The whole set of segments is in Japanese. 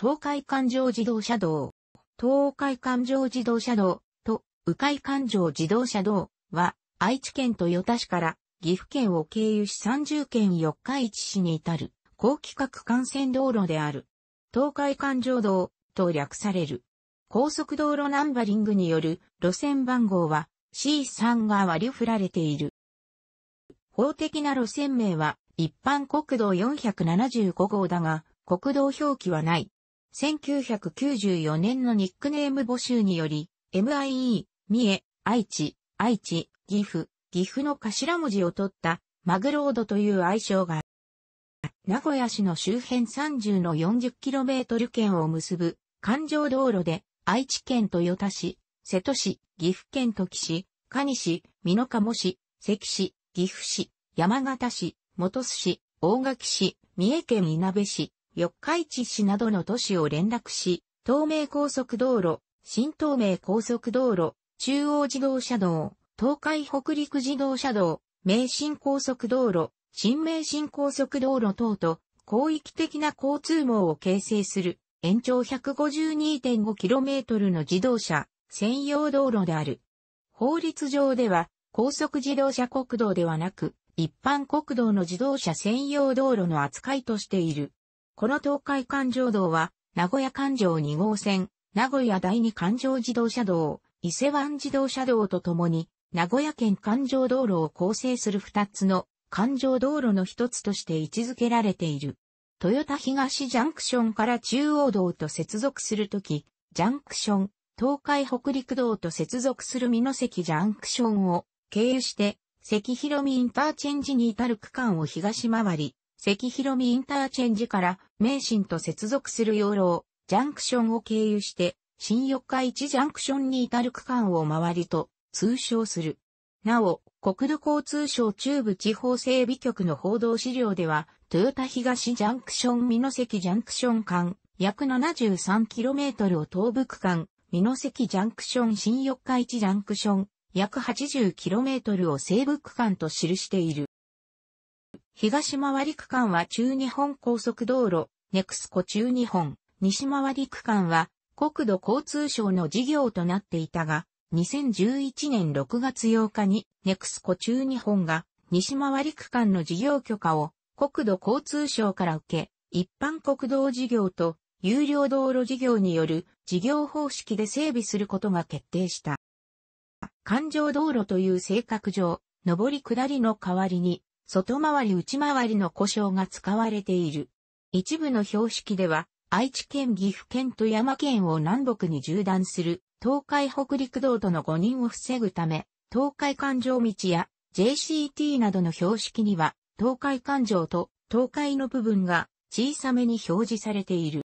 東海環状自動車道、東海環状自動車道と迂回環状自動車道は愛知県豊田市から岐阜県を経由し30県四日市市に至る高規格幹線道路である。東海環状道と略される。高速道路ナンバリングによる路線番号は C3 が割り振られている。法的な路線名は一般国道475号だが、国道表記はない。1994年のニックネーム募集により、MIE、三重、愛知、愛知、岐阜、岐阜の頭文字を取ったマグロードという愛称が、名古屋市の周辺30の 40km 圏を結ぶ環状道路で愛知県豊田市、瀬戸市、岐阜県時市、蟹市、美濃加茂市、関市、岐阜市、山形市、本巣市、大垣市、三重県稲部市、四日市市などの都市を連絡し、東名高速道路、新東名高速道路、中央自動車道、東海北陸自動車道、名神高速道路、新名神高速道路等と広域的な交通網を形成する延長 152.5km の自動車専用道路である。法律上では高速自動車国道ではなく一般国道の自動車専用道路の扱いとしている。この東海環状道は、名古屋環状2号線、名古屋第二環状自動車道、伊勢湾自動車道とともに、名古屋県環状道路を構成する2つの環状道路の一つとして位置づけられている。豊田東ジャンクションから中央道と接続するとき、ジャンクション、東海北陸道と接続する美濃関ジャンクションを経由して、関広見インターチェンジに至る区間を東回り、関広見インターチェンジから、名神と接続する養老、ジャンクションを経由して、新四日市ジャンクションに至る区間を回りと、通称する。なお、国土交通省中部地方整備局の報道資料では、豊田東ジャンクション美濃関ジャンクション間、約 73km を東部区間、美濃関ジャンクション新四日市ジャンクション、約 80km を西部区間と記している。東回り区間は中日本高速道路、ネクスコ中日本、西回り区間は国土交通省の事業となっていたが、2011年6月8日にネクスコ中日本が西回り区間の事業許可を国土交通省から受け、一般国道事業と有料道路事業による事業方式で整備することが決定した。環状道路という性格上、上り下りの代わりに外回り内回りの故障が使われている。一部の標識では、愛知県岐阜県と山県を南北に縦断する東海北陸道との誤認を防ぐため、東海環状道や JCT などの標識には、東海環状と東海の部分が小さめに表示されている。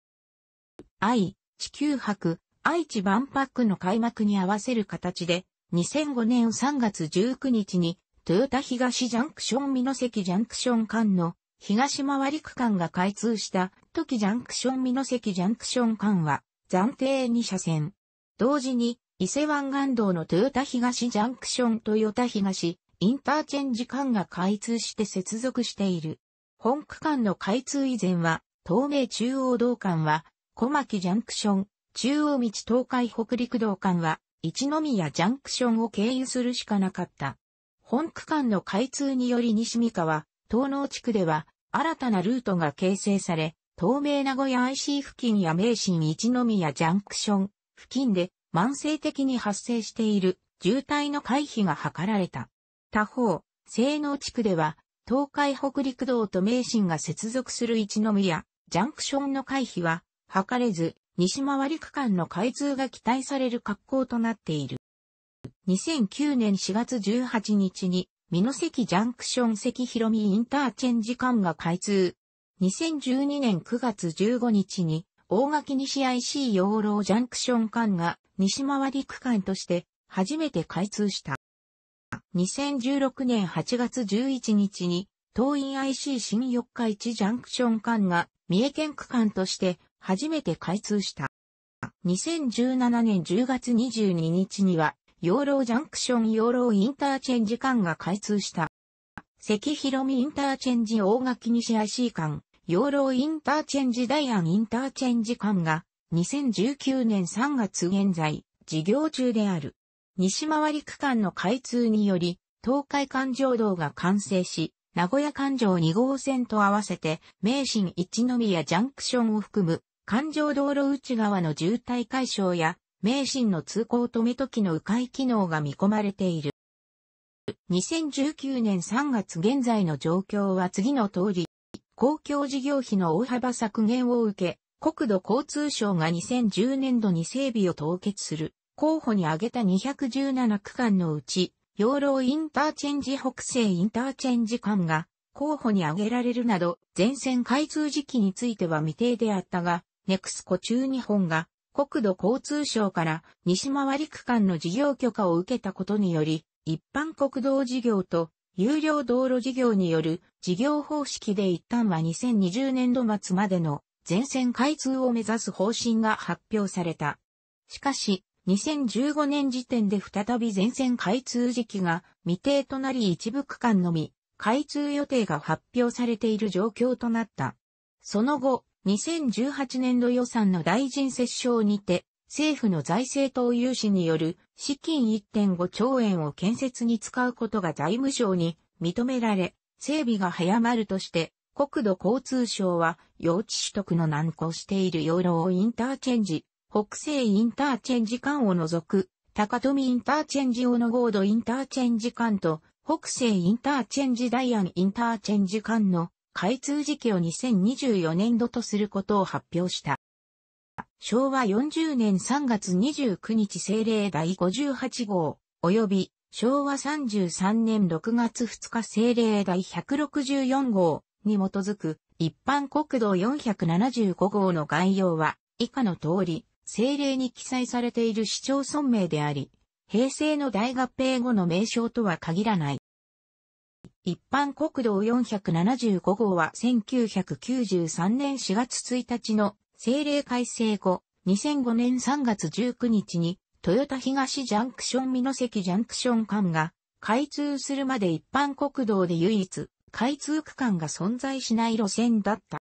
愛、地球博、愛知万博の開幕に合わせる形で、2005年3月19日に豊田東ジャンクション美濃関ジャンクション間の東回り区間が開通した時ジャンクション美濃関ジャンクション間は暫定2車線。同時に伊勢湾岸道の豊田東ジャンクション豊田東インターチェンジ間が開通して接続している。本区間の開通以前は東名中央道間は小牧ジャンクション、中央道東海北陸道間は一宮ジャンクションを経由するしかなかった。本区間の開通により西三河、東農地区では、新たなルートが形成され、東名名古屋 IC 付近や名神一宮ジャンクション付近で慢性的に発生している渋滞の回避が図られた。他方、西農地区では東海北陸道と名神が接続する一宮ジャンクションの回避は図れず、西回り区間の開通が期待される格好となっている。2009年4月18日に、美濃関ジャンクション関広見インターチェンジ間が開通。2012年9月15日に、大垣西 IC 養老ジャンクション間が西回り区間として初めて開通した。2016年8月11日に、東院 IC 新四日市ジャンクション間が三重県区間として初めて開通した。2017年10月22日には、養老ジャンクション養老インターチェンジ間が開通した。関広見インターチェンジ大垣西 IC 間、養老インターチェンジ大安インターチェンジ間が、2019年3月現在、事業中である。西回り区間の開通により、東海環状道が完成し、名古屋環状2号線と合わせて、名神一宮ジャンクションを含む、環状道路内側の渋滞解消や、名神の通行止め時の迂回機能が見込まれている。2019年3月現在の状況は次の通り、公共事業費の大幅削減を受け、国土交通省が2010年度に整備を凍結する、候補に挙げた217区間のうち、養老インターチェンジ北西インターチェンジ間が候補に挙げられるなど、全線開通時期については未定であったが、ネクスコ中日本が国土交通省から西回り区間の事業許可を受けたことにより、一般国道事業と有料道路事業による事業方式で一旦は2020年度末までの全線開通を目指す方針が発表された。しかし、2015年時点で再び全線開通時期が未定となり一部区間のみ開通予定が発表されている状況となった。その後、2018年度予算の大臣折衝にて、政府の財政投融資による資金1.5兆円を建設に使うことが財務省に認められ、整備が早まるとして、国土交通省は用地取得の難航している養老インターチェンジ、北西インターチェンジ間を除く、高富インターチェンジノ野郷土インターチェンジ間と、北西インターチェンジダイアンインターチェンジ間の開通時期を2024年度とすることを発表した。昭和40年3月29日政令第58号、及び昭和33年6月2日政令第164号に基づく一般国道475号の概要は以下の通り、政令に記載されている市町村名であり、平成の大合併後の名称とは限らない。一般国道475号は1993年4月1日の政令改正後、2005年3月19日に、豊田東ジャンクション美濃関ジャンクション間が開通するまで一般国道で唯一開通区間が存在しない路線だった。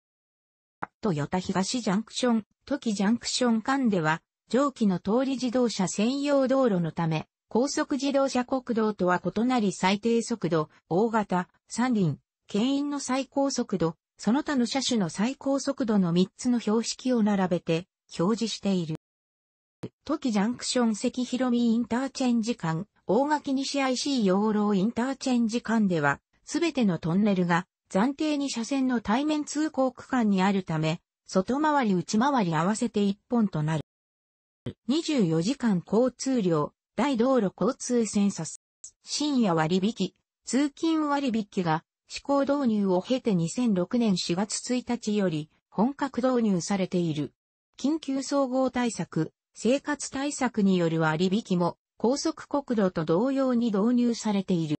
豊田東ジャンクション、時ジャンクション間では上記の通り自動車専用道路のため高速自動車国道とは異なり最低速度、大型、三輪、牽引の最高速度、その他の車種の最高速度の3つの標識を並べて表示している。時キジャンクション関広見インターチェンジ間、大垣西 IC 養老インターチェンジ間では、すべてのトンネルが暫定に車線の対面通行区間にあるため、外回り内回り合わせて1本となる。24時間交通量、大道路交通センサス、深夜割引、通勤割引が試行導入を経て2006年4月1日より本格導入されている。緊急総合対策、生活対策による割引も高速国土と同様に導入されている。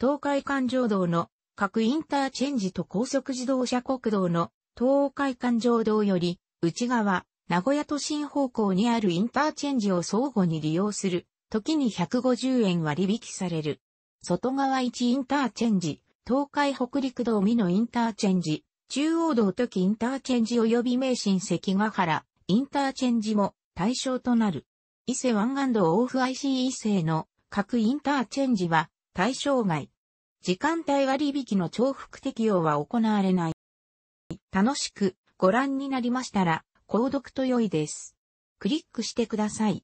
東海環状道の各インターチェンジと高速自動車国道の東海環状道より内側、名古屋都心方向にあるインターチェンジを相互に利用する、時に150円割引される。外側1インターチェンジ、東海北陸道美のインターチェンジ、中央道時インターチェンジ及び名神関ヶ原、インターチェンジも対象となる。伊勢湾岸道オフ IC 伊勢の各インターチェンジは対象外。時間帯割引の重複適用は行われない。楽しくご覧になりましたら、購読と良いです。クリックしてください。